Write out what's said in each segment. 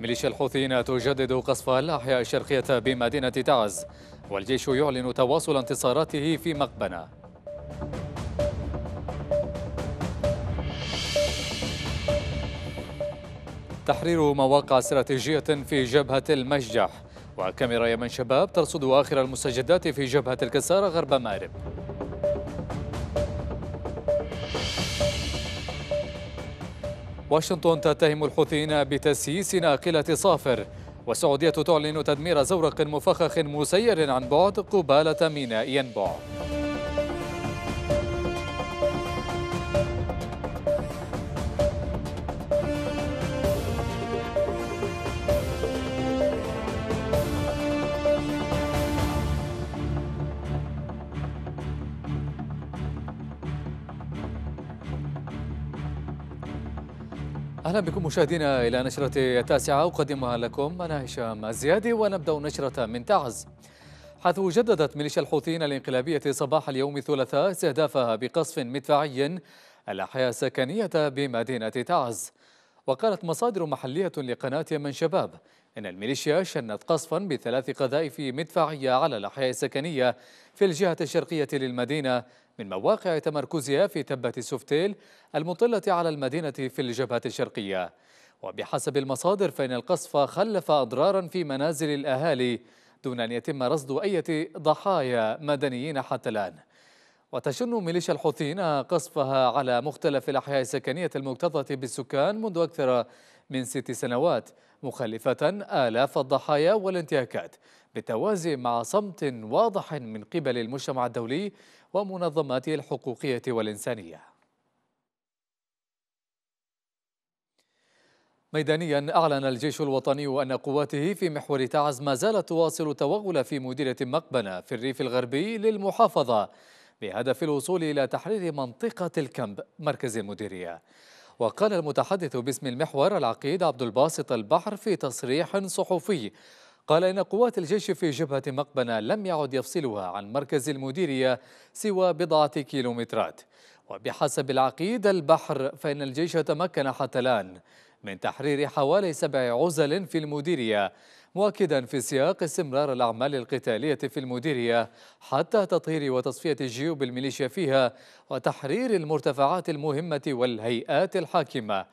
ميليشيا الحوثيين تجدد قصف الأحياء الشرقية بمدينة تعز والجيش يعلن تواصل انتصاراته في مقبنة تحرير مواقع استراتيجية في جبهة المشجح وكاميرا يمن شباب ترصد آخر المستجدات في جبهة الكسارة غرب مأرب واشنطن تتهم الحوثيين بتسييس ناقلة صافر والسعودية تعلن تدمير زورق مفخخ مسير عن بعد قبالة ميناء ينبع أهلا بكم مشاهدينا إلى نشرة التاسعة أقدمها لكم أنا هشام الزيادي ونبدأ نشرة من تعز حيث جددت ميليشيا الحوثيين الانقلابية صباح اليوم الثلاثاء استهدافها بقصف مدفعي الأحياء السكنية بمدينة تعز وقالت مصادر محلية لقناة من شباب إن الميليشيا شنت قصفا بثلاث قذائف مدفعية على الأحياء السكنية في الجهة الشرقية للمدينة من مواقع تمركزها في تبة سفتيل المطلة على المدينة في الجبهة الشرقية وبحسب المصادر فإن القصف خلف أضرارا في منازل الأهالي دون أن يتم رصد أي ضحايا مدنيين حتى الآن وتشن ميليشيا الحوثيين قصفها على مختلف الأحياء السكنية المكتظة بالسكان منذ أكثر من ست سنوات مخلفة آلاف الضحايا والانتهاكات بالتوازي مع صمت واضح من قبل المجتمع الدولي ومنظماته الحقوقية والإنسانية ميدانيا أعلن الجيش الوطني أن قواته في محور تعز ما زالت تواصل التوغل في مديرة مقبنة في الريف الغربي للمحافظة بهدف الوصول إلى تحرير منطقة الكمب مركز المديرية وقال المتحدث باسم المحور العقيد عبد الباسط البحر في تصريح صحفي قال إن قوات الجيش في جبهة مقبنة لم يعد يفصلها عن مركز المديرية سوى بضعة كيلومترات وبحسب العقيد البحر فإن الجيش تمكن حتى الآن من تحرير حوالي سبع عزل في المديرية مؤكدا في سياق استمرار الأعمال القتالية في المديرية حتى تطهير وتصفية جيوب الميليشيا فيها وتحرير المرتفعات المهمة والهيئات الحاكمة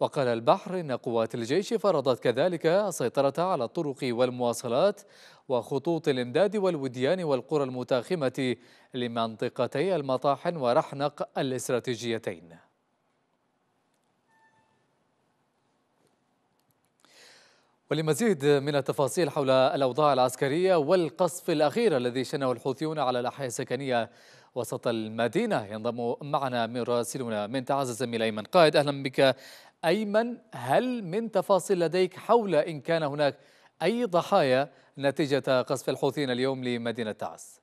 وقال البحر إن قوات الجيش فرضت كذلك السيطرة على الطرق والمواصلات وخطوط الإمداد والوديان والقرى المتاخمة لمنطقتي المطاحن ورحنق الاستراتيجيتين ولمزيد من التفاصيل حول الأوضاع العسكرية والقصف الأخير الذي شنه الحوثيون على الأحياء السكنية وسط المدينة ينضم معنا من راسلنا من تعز الزميل أيمن قائد أهلا بك أيمن هل من تفاصيل لديك حول إن كان هناك أي ضحايا نتيجة قصف الحوثيين اليوم لمدينة تعز؟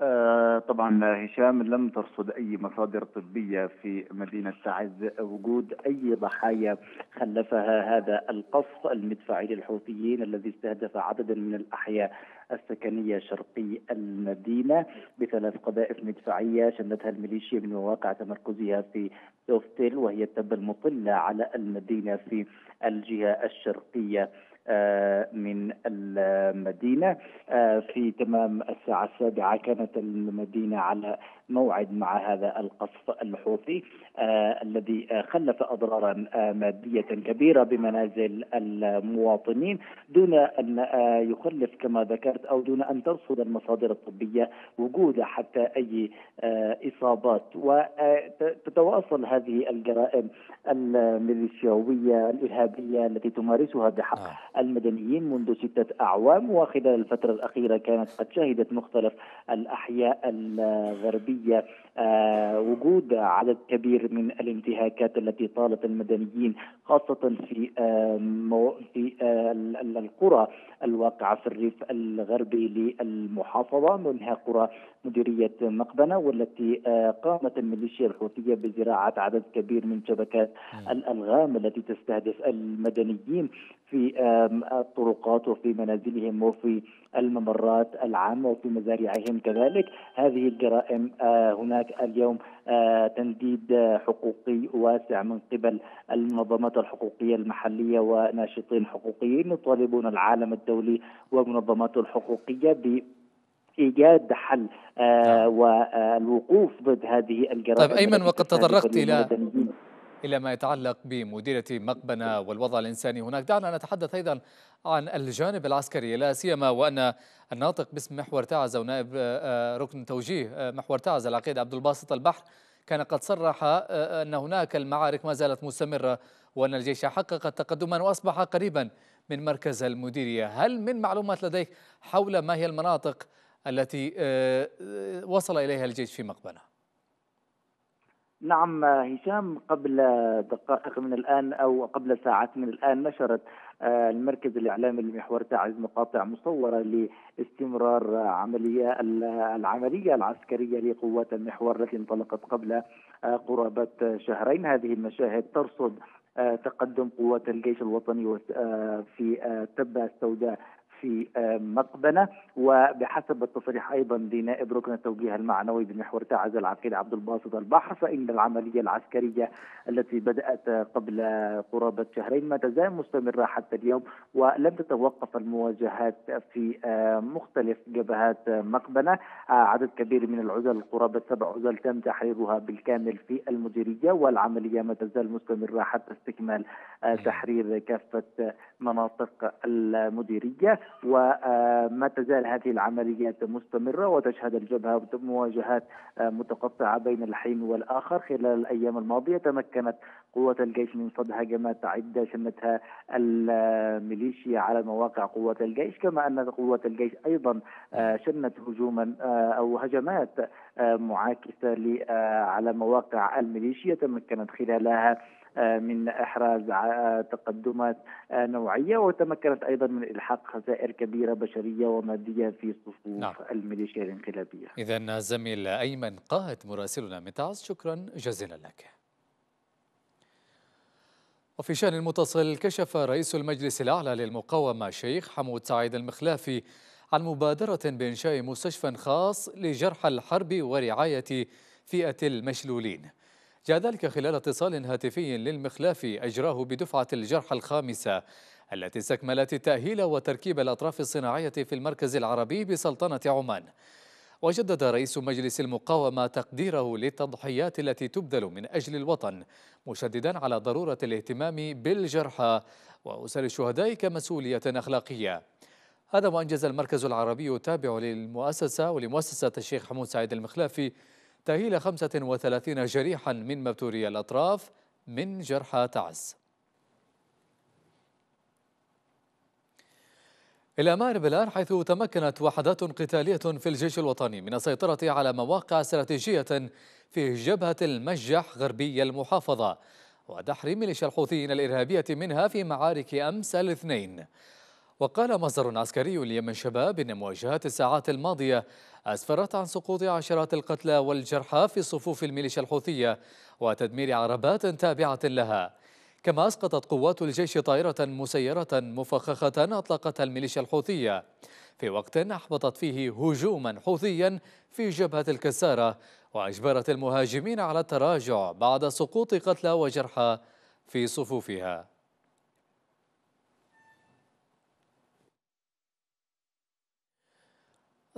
آه، طبعا هشام لم ترصد اي مصادر طبيه في مدينه تعز وجود اي ضحايا خلفها هذا القصف المدفعي للحوثيين الذي استهدف عددا من الاحياء السكنيه شرقي المدينه بثلاث قذائف مدفعيه شنتها الميليشيا من مواقع تمركزها في سوفتيل وهي التبه المطله على المدينه في الجهه الشرقيه آه، من المدينة آه، في تمام الساعة السابعة كانت المدينة على موعد مع هذا القصف الحوثي آه، الذي خلف اضرارا آه، ماديه كبيره بمنازل المواطنين دون ان آه، يخلف كما ذكرت او دون ان ترصد المصادر الطبيه وجود حتى اي اصابات وتتواصل هذه الجرائم الميليشياويه الارهابيه التي تمارسها بحق نعم. المدنيين منذ سته اعوام وخلال الفتره الاخيره كانت قد شهدت مختلف الاحياء الغربيه الدولية آه، وجود عدد كبير من الانتهاكات التي طالت المدنيين خاصة في آه، في آه، القرى الواقعة في الريف الغربي للمحافظة منها قرى مديرية مقبنة والتي قامت الميليشيا الحوثية بزراعة عدد كبير من شبكات نعم. الألغام التي تستهدف المدنيين في الطرقات وفي منازلهم وفي الممرات العامة وفي مزارعهم كذلك هذه الجرائم آه، هناك اليوم آه، تنديد آه، حقوقي واسع من قبل المنظمات الحقوقية المحلية وناشطين حقوقيين يطالبون العالم الدولي ومنظماته الحقوقية ب ايجاد حل آه نعم. والوقوف ضد هذه الجرائم طيب ايمن وقد تطرقت الى إلى ما يتعلق بمديرية مقبنة والوضع الإنساني هناك دعنا نتحدث أيضا عن الجانب العسكري لا سيما وأن الناطق باسم محور تعز ونائب آه، آه، ركن توجيه آه، محور تعز العقيد عبد الباسط البحر كان قد صرح أن هناك المعارك ما زالت مستمرة وأن الجيش حقق تقدما وأصبح قريبا من مركز المديرية هل من معلومات لديك حول ما هي المناطق التي وصل إليها الجيش في مقبنة؟ نعم هشام قبل دقائق من الآن أو قبل ساعات من الآن نشرت آه، المركز الإعلامي لمحور تعز مقاطع مصورة لاستمرار عملية العملية العسكرية لقوات المحور التي انطلقت قبل آه، قرابة شهرين هذه المشاهد ترصد آه، تقدم قوات الجيش الوطني في تبة السوداء في آه، مقبنه وبحسب التصريح ايضا لنائب ركن التوجيه المعنوي بمحور تعز العقيد عبد الباسط البحر فان العمليه العسكريه التي بدات قبل قرابه شهرين ما تزال مستمره حتى اليوم ولم تتوقف المواجهات في آه، مختلف جبهات مقبنه آه، عدد كبير من العزل قرابه سبع عزل تم تحريرها بالكامل في المديريه والعمليه ما تزال مستمره حتى استكمال تحرير كافه مناطق المديريه وما تزال هذه العمليات مستمرة وتشهد الجبهة مواجهات آه، متقطعة بين الحين والآخر خلال الأيام الماضية تمكنت قوة الجيش من صد هجمات عدة شنتها الميليشيا على مواقع قوة الجيش كما أن قوة الجيش أيضا آه، شنت هجوما آه، أو هجمات معاكسة على مواقع الميليشيا تمكنت خلالها آه، من إحراز آه، تقدمات آه، نوعية وتمكنت أيضا من إلحاق خسائر كبيرة بشرية ومادية في صفوف نعم. الميليشيا الانقلابية إذا زميل أيمن قاهت مراسلنا من تعز شكرا جزيلا لك وفي شأن متصل كشف رئيس المجلس الأعلى للمقاومة شيخ حمود سعيد المخلافي عن مبادرة بإنشاء مستشفى خاص لجرحى الحرب ورعاية فئة المشلولين جاء ذلك خلال اتصال هاتفي للمخلاف أجراه بدفعة الجرحى الخامسة التي استكملت التأهيل وتركيب الأطراف الصناعية في المركز العربي بسلطنة عمان وجدد رئيس مجلس المقاومة تقديره للتضحيات التي تبذل من أجل الوطن مشددا على ضرورة الاهتمام بالجرحى وأسر الشهداء كمسؤولية أخلاقية هذا وأنجز المركز العربي التابع للمؤسسة ولمؤسسة الشيخ حمود سعيد المخلافي تأهيل 35 جريحا من مبتوري الأطراف من جرحى تعز إلى مأرب الآن حيث تمكنت وحدات قتالية في الجيش الوطني من السيطرة على مواقع استراتيجية في جبهة المجح غربي المحافظة ودحر ميليشيا الحوثيين الإرهابية منها في معارك أمس الاثنين وقال مصدر عسكري ليمن شباب إن مواجهات الساعات الماضية أسفرت عن سقوط عشرات القتلى والجرحى في صفوف الميليشيا الحوثية وتدمير عربات تابعة لها كما أسقطت قوات الجيش طائرة مسيرة مفخخة أطلقتها الميليشيا الحوثية في وقت أحبطت فيه هجوما حوثيا في جبهة الكسارة وأجبرت المهاجمين على التراجع بعد سقوط قتلى وجرحى في صفوفها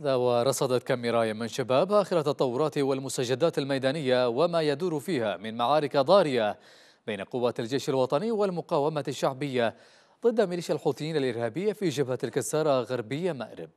هذا ورصدت كاميرا من شباب آخر التطورات والمسجدات الميدانية وما يدور فيها من معارك ضارية بين قوات الجيش الوطني والمقاومة الشعبية ضد ميليشيا الحوثيين الإرهابية في جبهة الكسارة غربية مأرب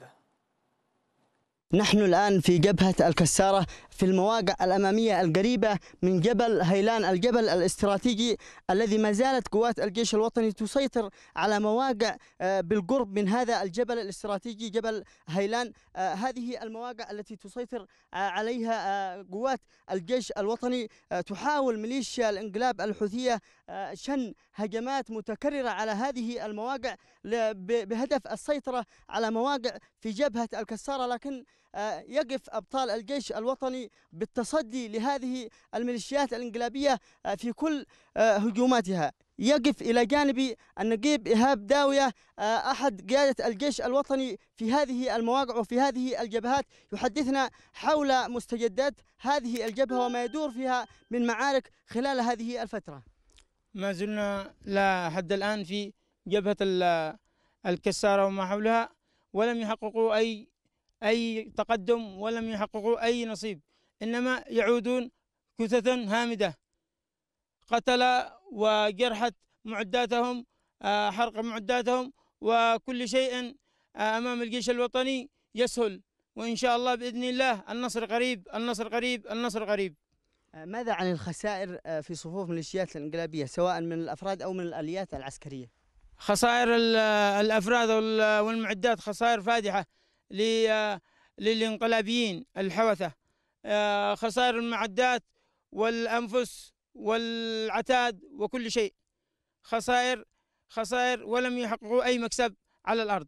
نحن الآن في جبهة الكسارة في المواقع الأمامية القريبة من جبل هيلان الجبل الاستراتيجي الذي ما زالت قوات الجيش الوطني تسيطر على مواقع آه، بالقرب من هذا الجبل الاستراتيجي جبل هيلان آه، هذه المواقع التي تسيطر آه، عليها قوات الجيش الوطني تحاول ميليشيا الانقلاب الحوثية شن هجمات متكررة على هذه المواقع بهدف السيطرة على مواقع في جبهة الكسارة لكن آه، يقف أبطال الجيش الوطني بالتصدي لهذه الميليشيات الإنقلابية آه، في كل آه، هجوماتها يقف إلى جانب النقيب إيهاب داوية أحد قيادة الجيش الوطني في هذه المواقع وفي هذه الجبهات يحدثنا حول مستجدات هذه الجبهة وما يدور فيها من معارك خلال هذه الفترة ما زلنا لحد الآن في جبهة الكسارة وما حولها ولم يحققوا أي أي تقدم ولم يحققوا أي نصيب إنما يعودون كتة هامدة قتل وجرحت معداتهم آه، حرق معداتهم وكل شيء آه، أمام الجيش الوطني يسهل وإن شاء الله بإذن الله النصر قريب النصر قريب النصر قريب آه، ماذا عن الخسائر في صفوف ميليشيات الانقلابية سواء من الأفراد أو من الآليات العسكرية خسائر الأفراد والمعدات خسائر فادحة للانقلابيين الحوثة آه، خسائر المعدات والأنفس والعتاد وكل شيء خسائر خسائر ولم يحققوا أي مكسب على الأرض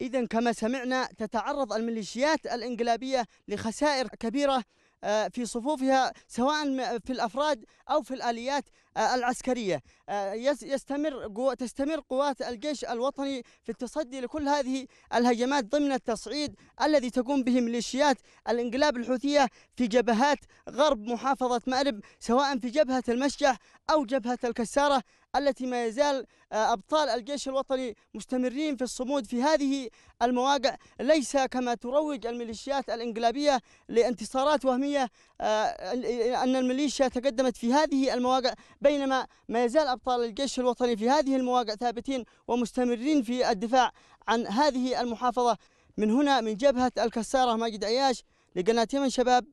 إذا كما سمعنا تتعرض الميليشيات الإنقلابية لخسائر كبيرة آه، في صفوفها سواء في الأفراد أو في الآليات آه، العسكرية آه، يستمر تستمر قوات الجيش الوطني في التصدي لكل هذه الهجمات ضمن التصعيد الذي تقوم به ميليشيات الانقلاب الحوثية في جبهات غرب محافظة مأرب سواء في جبهة المشجع أو جبهة الكسارة التي ما يزال آه، أبطال الجيش الوطني مستمرين في الصمود في هذه المواقع ليس كما تروج الميليشيات الإنقلابية لانتصارات وهمية آه، آه، أن الميليشيا تقدمت في هذه المواقع بينما ما يزال أبطال الجيش الوطني في هذه المواقع ثابتين ومستمرين في الدفاع عن هذه المحافظة من هنا من جبهة الكسارة ماجد عياش لقناة يمن شباب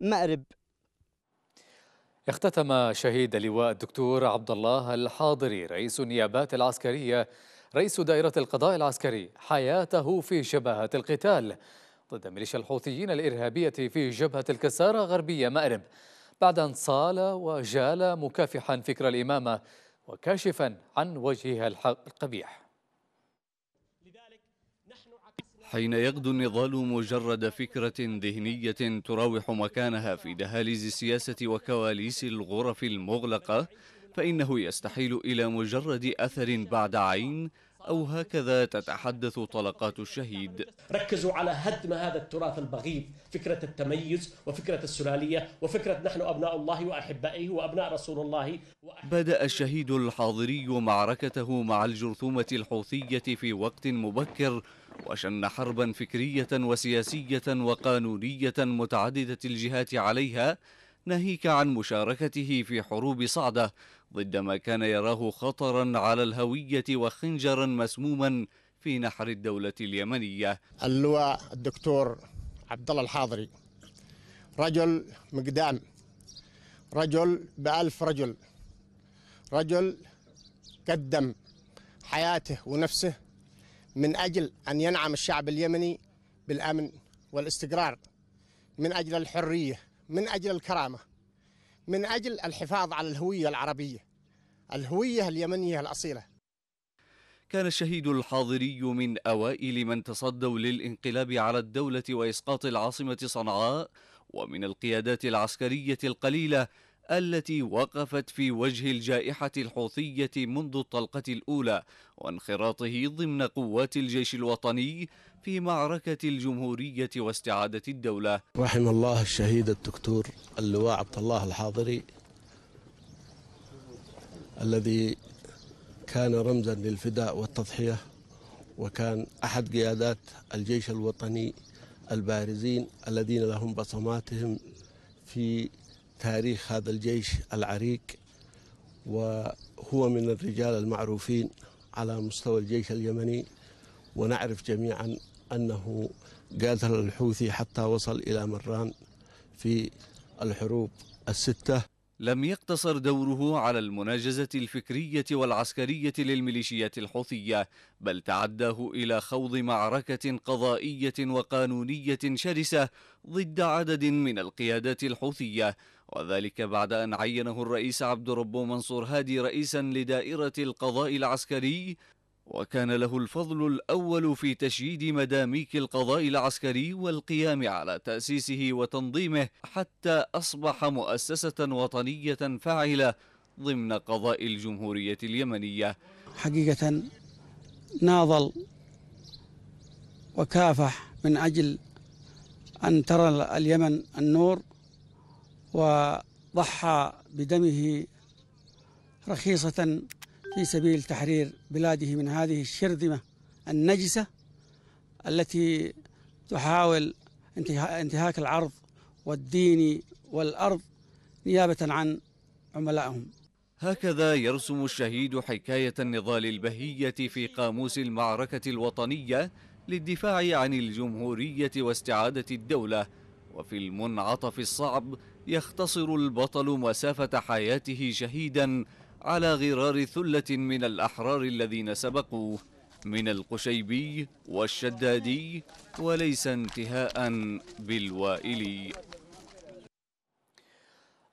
مأرب اختتم شهيد اللواء الدكتور عبد الله الحاضري رئيس النيابات العسكرية رئيس دائرة القضاء العسكري حياته في شبهات القتال ضد ميليشيا الحوثيين الإرهابية في جبهة الكسارة غربية مأرب بعد أن صال وجال مكافحا فكر الإمامة وكاشفا عن وجهها القبيح حين يغدو النضال مجرد فكرة ذهنية تراوح مكانها في دهاليز السياسة وكواليس الغرف المغلقة فإنه يستحيل إلى مجرد أثر بعد عين أو هكذا تتحدث طلقات الشهيد ركزوا على هدم هذا التراث البغيض فكرة التميز وفكرة السلالية وفكرة نحن أبناء الله وأحبائه وأبناء رسول الله وأحبائه. بدأ الشهيد الحاضري معركته مع الجرثومة الحوثية في وقت مبكر وشن حربا فكرية وسياسية وقانونية متعددة الجهات عليها ناهيك عن مشاركته في حروب صعدة ضد ما كان يراه خطرا على الهوية وخنجرا مسموما في نحر الدولة اليمنية اللواء الدكتور عبد الله الحاضري رجل مقدام رجل بألف رجل رجل قدم حياته ونفسه من أجل أن ينعم الشعب اليمني بالأمن والاستقرار من أجل الحرية من أجل الكرامة من أجل الحفاظ على الهوية العربية الهوية اليمنية الأصيلة كان الشهيد الحاضري من أوائل من تصدوا للانقلاب على الدولة وإسقاط العاصمة صنعاء ومن القيادات العسكرية القليلة التي وقفت في وجه الجائحة الحوثية منذ الطلقة الأولى وانخراطه ضمن قوات الجيش الوطني في معركة الجمهورية واستعادة الدولة رحم الله الشهيد الدكتور اللواء عبد الله الحاضري الذي كان رمزا للفداء والتضحية وكان أحد قيادات الجيش الوطني البارزين الذين لهم بصماتهم في تاريخ هذا الجيش العريق وهو من الرجال المعروفين على مستوى الجيش اليمني ونعرف جميعا أنه قاتل الحوثي حتى وصل إلى مران في الحروب الستة لم يقتصر دوره على المناجزة الفكرية والعسكرية للميليشيات الحوثية بل تعداه إلى خوض معركة قضائية وقانونية شرسة ضد عدد من القيادات الحوثية وذلك بعد أن عينه الرئيس عبد ربه منصور هادي رئيسا لدائرة القضاء العسكري وكان له الفضل الأول في تشييد مداميك القضاء العسكري والقيام على تأسيسه وتنظيمه حتى أصبح مؤسسة وطنية فاعلة ضمن قضاء الجمهورية اليمنية حقيقة ناضل وكافح من أجل أن ترى اليمن النور وضحى بدمه رخيصة في سبيل تحرير بلاده من هذه الشرذمة النجسة التي تحاول انتهاك العرض والدين والأرض نيابة عن عملائهم هكذا يرسم الشهيد حكاية النضال البهية في قاموس المعركة الوطنية للدفاع عن الجمهورية واستعادة الدولة وفي المنعطف الصعب يختصر البطل مسافة حياته شهيدا على غرار ثلة من الأحرار الذين سبقوه من القشيبي والشدادي وليس انتهاء بالوائلي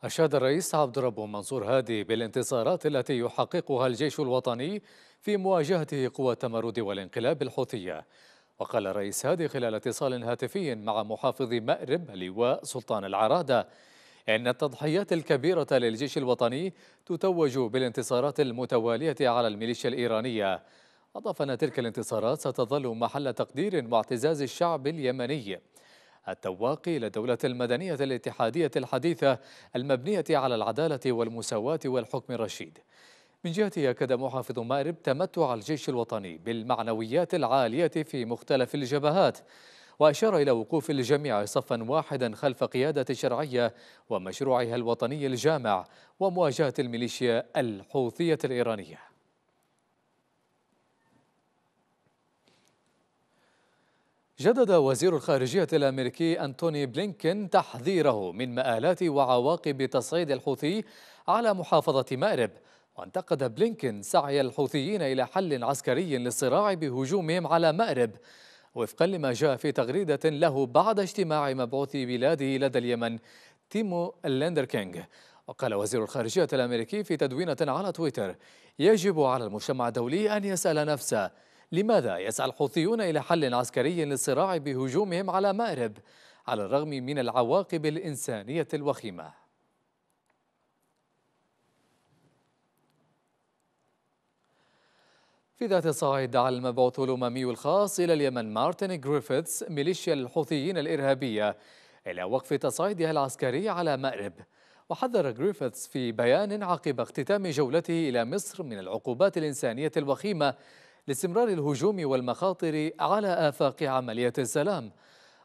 أشاد الرئيس عبد الرب منصور هادي بالانتصارات التي يحققها الجيش الوطني في مواجهته قوى التمرد والانقلاب الحوثية وقال الرئيس هادي خلال اتصال هاتفي مع محافظ مأرب لواء سلطان العرادة إن التضحيات الكبيرة للجيش الوطني تتوج بالانتصارات المتوالية على الميليشيا الإيرانية أضاف أن تلك الانتصارات ستظل محل تقدير واعتزاز الشعب اليمني التواقي للدولة المدنية الاتحادية الحديثة المبنية على العدالة والمساواة والحكم الرشيد من جهته أكد محافظ مأرب تمتع الجيش الوطني بالمعنويات العالية في مختلف الجبهات وأشار إلى وقوف الجميع صفا واحدا خلف قيادة الشرعية ومشروعها الوطني الجامع ومواجهة الميليشيا الحوثية الإيرانية جدد وزير الخارجية الأمريكي أنتوني بلينكين تحذيره من مآلات وعواقب تصعيد الحوثي على محافظة مأرب وانتقد بلينكين سعي الحوثيين إلى حل عسكري للصراع بهجومهم على مأرب وفقا لما جاء في تغريدة له بعد اجتماع مبعوث بلاده لدى اليمن تيمو ليندر كينغ وقال وزير الخارجية الأمريكي في تدوينة على تويتر يجب على المجتمع الدولي أن يسأل نفسه لماذا يسعى الحوثيون إلى حل عسكري للصراع بهجومهم على مأرب على الرغم من العواقب الإنسانية الوخيمة في ذات الصعيد دعا المبعوث الأممي الخاص إلى اليمن مارتن جريفيثs ميليشيا الحوثيين الإرهابية إلى وقف تصعيدها العسكري على مأرب وحذر جريفيثs في بيان عقب اختتام جولته إلى مصر من العقوبات الإنسانية الوخيمة لاستمرار الهجوم والمخاطر على آفاق عملية السلام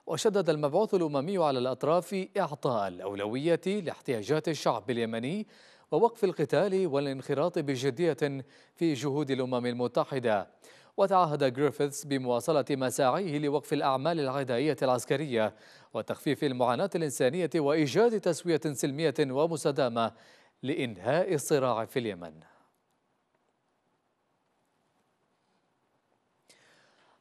وشدد المبعوث الأممي على الأطراف إعطاء الأولوية لاحتياجات الشعب اليمني ووقف القتال والانخراط بجدية في جهود الأمم المتحدة وتعهد جريفيثس بمواصلة مساعيه لوقف الأعمال العدائية العسكرية وتخفيف المعاناة الإنسانية وإيجاد تسوية سلمية ومستدامة لإنهاء الصراع في اليمن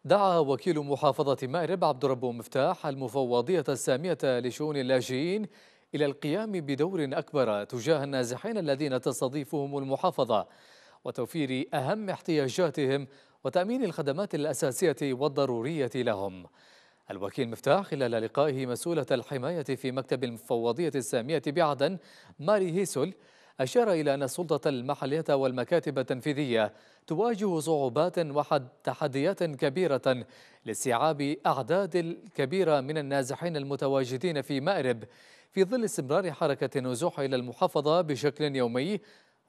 دعا وكيل محافظة مأرب عبد ربه مفتاح المفوضية السامية لشؤون اللاجئين إلى القيام بدور أكبر تجاه النازحين الذين تستضيفهم المحافظة وتوفير أهم احتياجاتهم وتأمين الخدمات الأساسية والضرورية لهم الوكيل مفتاح خلال لقائه مسؤولة الحماية في مكتب المفوضية السامية بعدن ماري هيسول أشار إلى أن السلطة المحلية والمكاتب التنفيذية تواجه صعوبات وتحديات كبيرة لاستيعاب أعداد كبيرة من النازحين المتواجدين في مأرب في ظل استمرار حركة النزوح إلى المحافظة بشكل يومي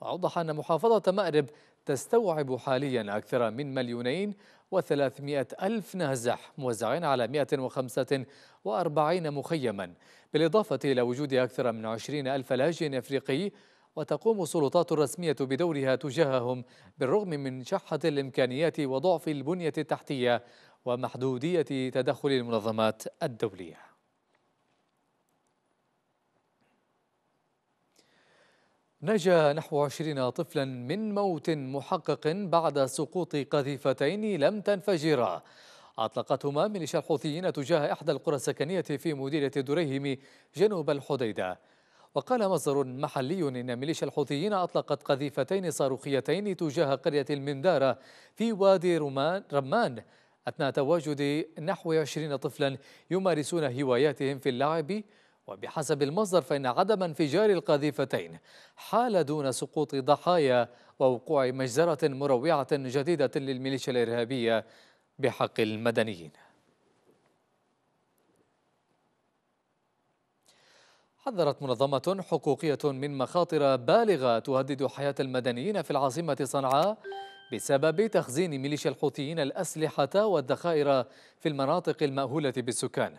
وأوضح أن محافظة مأرب تستوعب حاليا أكثر من مليونين وثلاثمائة ألف نازح موزعين على 145 مخيما بالإضافة إلى وجود أكثر من عشرين ألف لاجئ أفريقي وتقوم السلطات الرسمية بدورها تجاههم بالرغم من شحة الإمكانيات وضعف البنية التحتية ومحدودية تدخل المنظمات الدولية نجا نحو عشرين طفلا من موت محقق بعد سقوط قذيفتين لم تنفجرا أطلقتهما ميليشيا الحوثيين تجاه إحدى القرى السكنية في مديرية دريهم جنوب الحديدة وقال مصدر محلي إن ميليشيا الحوثيين أطلقت قذيفتين صاروخيتين تجاه قرية المندارة في وادي رمان, رمان أثناء تواجد نحو عشرين طفلا يمارسون هواياتهم في اللعب وبحسب المصدر فإن عدم انفجار القذيفتين حال دون سقوط ضحايا ووقوع مجزرة مروعة جديدة للميليشيا الإرهابية بحق المدنيين حذرت منظمة حقوقية من مخاطر بالغة تهدد حياة المدنيين في العاصمة صنعاء بسبب تخزين ميليشيا الحوثيين الأسلحة والذخائر في المناطق المأهولة بالسكان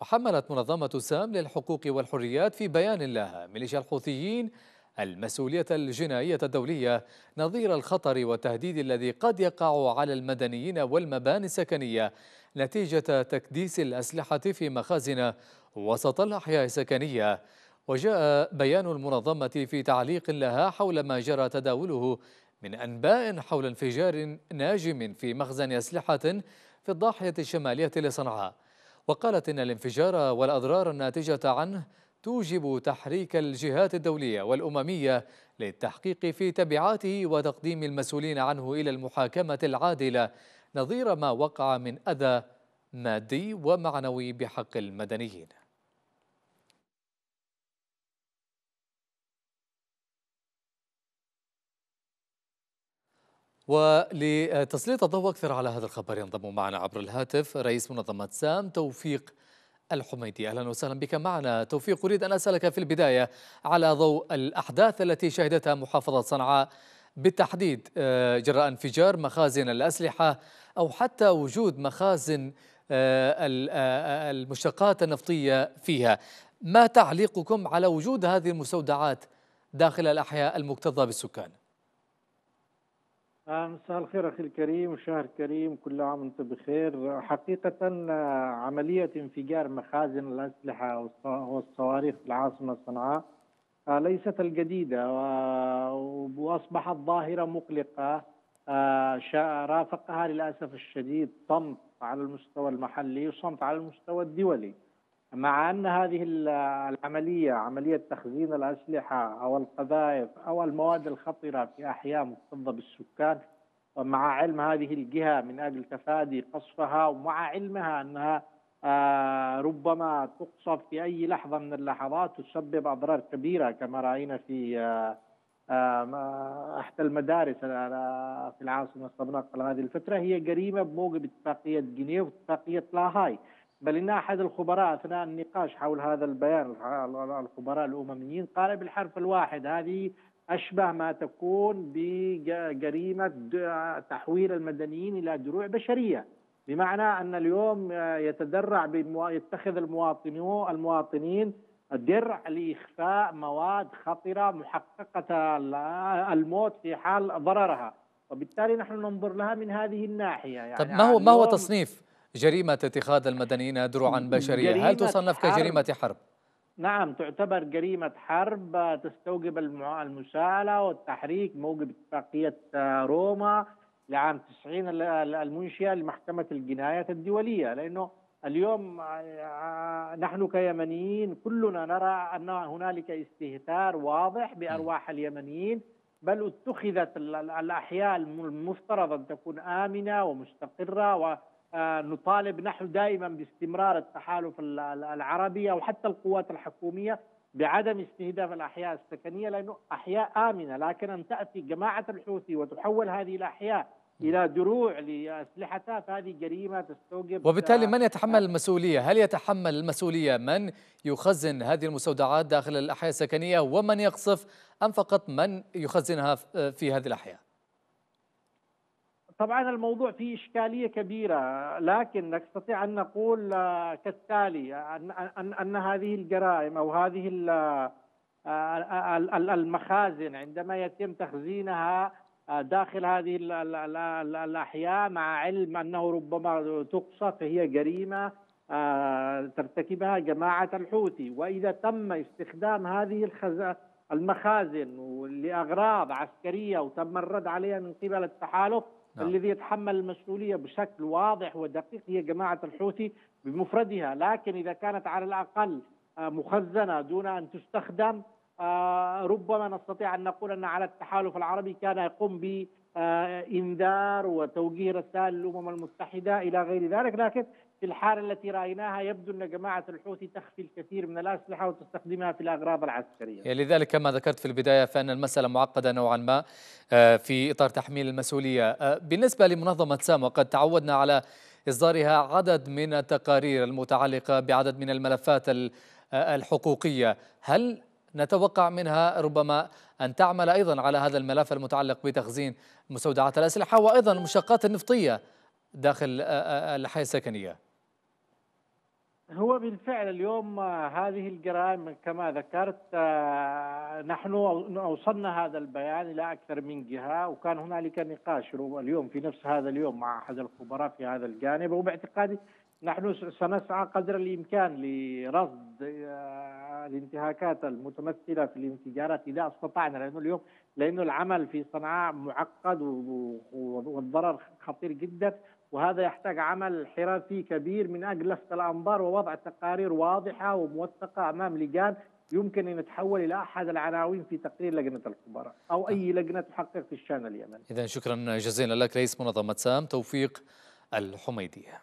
وحملت منظمة سام للحقوق والحريات في بيان لها ميليشيا الحوثيين المسؤولية الجنائية الدولية نظير الخطر والتهديد الذي قد يقع على المدنيين والمباني السكنية نتيجة تكديس الأسلحة في مخازن وسط الأحياء السكنية وجاء بيان المنظمة في تعليق لها حول ما جرى تداوله من أنباء حول انفجار ناجم في مخزن أسلحة في الضاحية الشمالية لصنعاء وقالت إن الانفجار والأضرار الناتجة عنه توجب تحريك الجهات الدولية والأممية للتحقيق في تبعاته وتقديم المسؤولين عنه إلى المحاكمة العادلة نظير ما وقع من أذى مادي ومعنوي بحق المدنيين ولتسليط الضوء أكثر على هذا الخبر ينضم معنا عبر الهاتف رئيس منظمة سام توفيق الحميدي أهلا وسهلا بك معنا توفيق أريد أن أسألك في البداية على ضوء الأحداث التي شهدتها محافظة صنعاء بالتحديد آه، جراء انفجار مخازن الأسلحة أو حتى وجود مخازن آه، آه، المشتقات النفطية فيها ما تعليقكم على وجود هذه المستودعات داخل الأحياء المكتظة بالسكان؟ آه، مساء الخير اخي الكريم وشهر كريم كل عام وانتم بخير حقيقه عمليه انفجار مخازن الاسلحه والصواريخ في العاصمه صنعاء آه، ليست الجديده واصبحت ظاهره مقلقه آه، رافقها للاسف الشديد صمت على المستوى المحلي وصمت على المستوى الدولي مع أن هذه العملية عملية تخزين الأسلحة أو القذائف أو المواد الخطرة في أحياء مكتظة بالسكان ومع علم هذه الجهة من أجل تفادي قصفها ومع علمها أنها آه، ربما تقصف في أي لحظة من اللحظات تسبب أضرار كبيرة كما رأينا في آه، آه، احدى المدارس في العاصمه الصبناق هذه الفتره هي جريمه بموجب اتفاقيه جنيف واتفاقيه لاهاي بل إن أحد الخبراء أثناء النقاش حول هذا البيان الخبراء الأمميين قال بالحرف الواحد هذه أشبه ما تكون بجريمة تحويل المدنيين إلى دروع بشرية بمعنى أن اليوم يتدرع يتخذ المواطنين درع لإخفاء مواد خطرة محققة الموت في حال ضررها وبالتالي نحن ننظر لها من هذه الناحية يعني طب ما هو ما هو تصنيف جريمة اتخاذ المدنيين دروعا بشرية هل تصنف كجريمة حرب؟, حرب؟ نعم تعتبر جريمة حرب تستوجب المساءلة والتحريك موجب اتفاقية آه، روما لعام 90 المنشئة لمحكمة الجنايات الدولية لأنه اليوم آه، آه، نحن كيمنيين كلنا نرى أن هنالك استهتار واضح بأرواح اليمنيين بل اتخذت الأحياء المفترض أن تكون آمنة ومستقرة و آه، نطالب نحن دائما باستمرار التحالف العربي او حتى القوات الحكوميه بعدم استهداف الاحياء السكنيه لانه احياء امنه لكن ان تاتي جماعه الحوثي وتحول هذه الاحياء الى دروع لاسلحتها فهذه جريمه تستوجب وبالتالي آه، من يتحمل المسؤوليه؟ هل يتحمل المسؤوليه من يخزن هذه المستودعات داخل الاحياء السكنيه ومن يقصف ام فقط من يخزنها في هذه الاحياء؟ طبعا الموضوع فيه إشكالية كبيرة لكن نستطيع أن نقول آه، كالتالي أن, أن, أن هذه الجرائم أو هذه آه، آه، المخازن عندما يتم تخزينها داخل هذه الأحياء مع علم أنه ربما تقصى فهي جريمة ترتكبها جماعة الحوثي وإذا تم استخدام هذه المخازن لاغراض عسكريه وتم الرد عليها من قبل التحالف نعم. الذي يتحمل المسؤوليه بشكل واضح ودقيق هي جماعه الحوثي بمفردها، لكن اذا كانت على الاقل آه، مخزنه دون ان تستخدم آه، ربما نستطيع ان نقول ان على التحالف العربي كان يقوم ب انذار وتوجيه رسائل الامم المتحده الى غير ذلك لكن في الحالة التي رأيناها يبدو أن جماعة الحوثي تخفي الكثير من الأسلحة وتستخدمها في الأغراض العسكرية يعني لذلك كما ذكرت في البداية فإن المسألة معقدة نوعا ما آه، في إطار تحميل المسؤولية آه، بالنسبة لمنظمة سام وقد تعودنا على إصدارها عدد من التقارير المتعلقة بعدد من الملفات آه، الحقوقية هل نتوقع منها ربما أن تعمل أيضا على هذا الملف المتعلق بتخزين مستودعات الأسلحة وأيضا المشقات النفطية داخل الحياة السكنية هو بالفعل اليوم آه، هذه الجرائم كما ذكرت آه، نحن اوصلنا هذا البيان الى اكثر من جهه وكان هنالك نقاش اليوم في نفس هذا اليوم مع احد الخبراء في هذا الجانب وباعتقادي نحن سنسعى قدر الامكان لرصد آه، الانتهاكات المتمثله في الانفجارات اذا استطعنا لانه اليوم لانه العمل في صنعاء معقد والضرر خطير جدا وهذا يحتاج عمل حرفي كبير من اجل لفت الانظار ووضع تقارير واضحه وموثقه امام لجان يمكن ان يتحول الى احد العناوين في تقرير لجنه الخبراء او اي نعم. لجنه تحقق في الشان اليمني. اذا شكرا جزيلا لك رئيس منظمه سام توفيق الحميديه.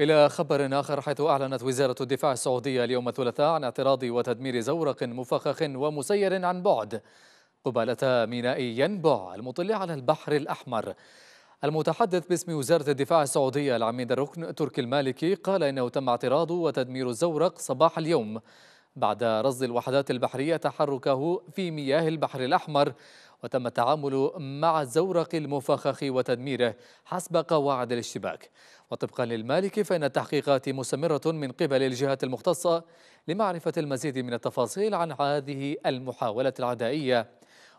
إلى خبر آخر حيث أعلنت وزارة الدفاع السعودية اليوم الثلاثاء عن اعتراض وتدمير زورق مفخخ ومسير عن بعد قبالة ميناء ينبع المطل على البحر الأحمر المتحدث باسم وزارة الدفاع السعودية العميد الركن تركي المالكي قال إنه تم اعتراض وتدمير الزورق صباح اليوم بعد رصد الوحدات البحرية تحركه في مياه البحر الأحمر وتم التعامل مع الزورق المفخخ وتدميره حسب قواعد الاشتباك وطبقا للمالك فإن التحقيقات مستمرة من قبل الجهات المختصة لمعرفة المزيد من التفاصيل عن هذه المحاولة العدائية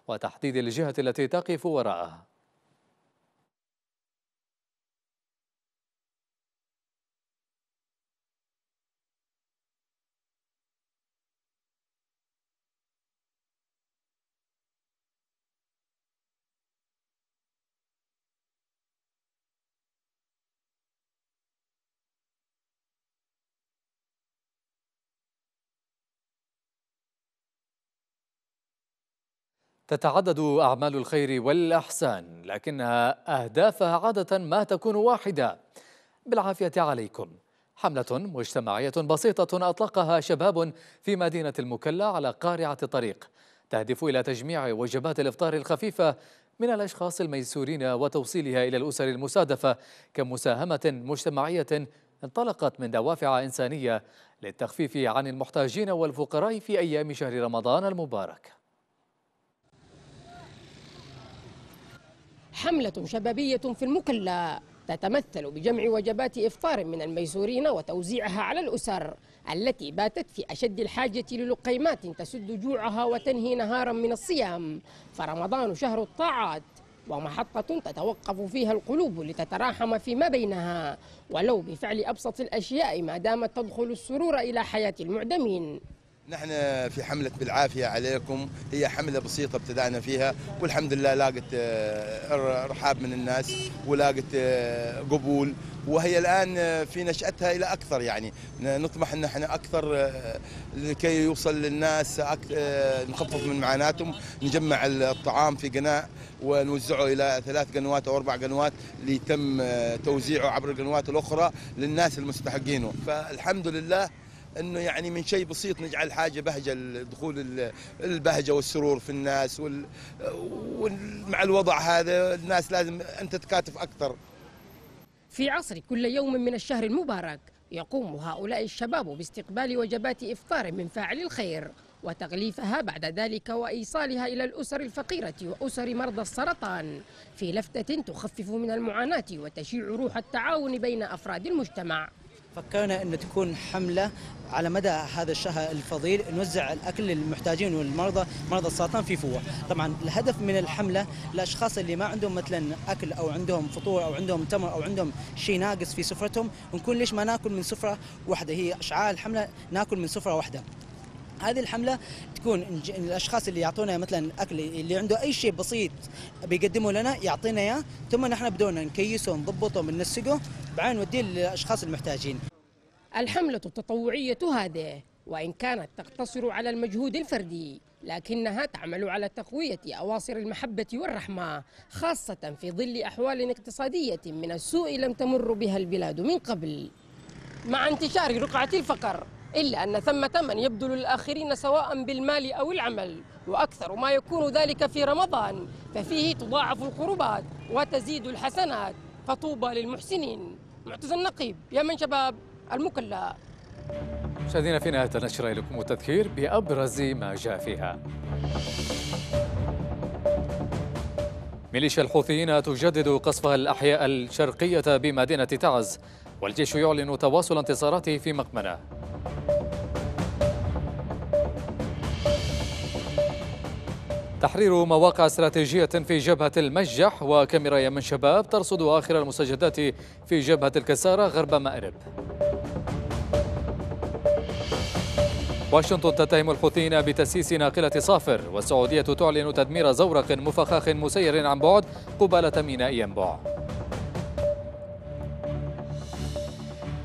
وتحديد الجهة التي تقف وراءها تتعدد أعمال الخير والإحسان لكنها أهدافها عادة ما تكون واحدة بالعافية عليكم حملة مجتمعية بسيطة أطلقها شباب في مدينة المكلا على قارعة الطريق تهدف إلى تجميع وجبات الإفطار الخفيفة من الأشخاص الميسورين وتوصيلها إلى الأسر المسادفة كمساهمة مجتمعية انطلقت من دوافع إنسانية للتخفيف عن المحتاجين والفقراء في أيام شهر رمضان المبارك حملة شبابية في المكلا تتمثل بجمع وجبات إفطار من الميسورين وتوزيعها على الأسر التي باتت في أشد الحاجة للقيمات تسد جوعها وتنهي نهارا من الصيام فرمضان شهر الطاعات ومحطة تتوقف فيها القلوب لتتراحم فيما بينها ولو بفعل أبسط الأشياء ما دامت تدخل السرور إلى حياة المعدمين نحن في حملة بالعافية عليكم هي حملة بسيطة ابتدأنا فيها والحمد لله لاقت آه، رحاب من الناس ولاقت آه، قبول وهي الآن آه، في نشأتها إلى أكثر يعني نطمح أن احنا أكثر لكي يوصل للناس نخفف من معاناتهم نجمع الطعام في قناع ونوزعه إلى ثلاث قنوات أو أربع قنوات ليتم توزيعه عبر القنوات الأخرى للناس المستحقينه فالحمد لله انه يعني من شيء بسيط نجعل حاجه بهجه لدخول البهجه والسرور في الناس وال... ومع الوضع هذا الناس لازم انت تكاتف اكثر. في عصر كل يوم من الشهر المبارك يقوم هؤلاء الشباب باستقبال وجبات افطار من فاعل الخير وتغليفها بعد ذلك وايصالها الى الاسر الفقيره واسر مرضى السرطان في لفته تخفف من المعاناه وتشيع روح التعاون بين افراد المجتمع. فكرنا أن تكون حملة على مدى هذا الشهر الفضيل نوزع الاكل للمحتاجين والمرضى مرضى السرطان في فوة طبعا الهدف من الحمله الاشخاص اللي ما عندهم مثلا اكل او عندهم فطور او عندهم تمر او عندهم شيء ناقص في سفرتهم ونكون ليش ما ناكل من سفره واحده هي اشعار الحمله ناكل من سفره واحده هذه الحمله تكون الاشخاص اللي يعطونا مثلا اكل اللي عنده اي شيء بسيط بيقدمه لنا يعطينا اياه ثم نحن بدونا نكيسه ونضبطه وننسقه بعين نوديه للأشخاص المحتاجين الحملة التطوعية هذه وإن كانت تقتصر على المجهود الفردي لكنها تعمل على تقوية أواصر المحبة والرحمة خاصة في ظل أحوال اقتصادية من السوء لم تمر بها البلاد من قبل مع انتشار رقعة الفقر إلا أن ثمة من يبذل الآخرين سواء بالمال أو العمل وأكثر ما يكون ذلك في رمضان ففيه تضاعف القربات وتزيد الحسنات فطوبى للمحسنين معتز النقيب يا من شباب المكلا مشاهدينا في نهايه النشره لكم التذكير بابرز ما جاء فيها ميليشيا الحوثيين تجدد قصفها الأحياء الشرقية بمدينة تعز والجيش يعلن تواصل انتصاراته في مقمنة تحرير مواقع استراتيجية في جبهة المجح وكاميرا يمن شباب ترصد آخر المسجدات في جبهة الكسارة غرب مأرب واشنطن تتهم الحوثيين بتسييس ناقلة صافر والسعودية تعلن تدمير زورق مفخخ مسير عن بعد قبالة ميناء ينبع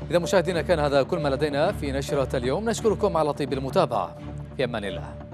إذا مشاهدينا كان هذا كل ما لدينا في نشرة اليوم نشكركم على طيب المتابعة في أمان الله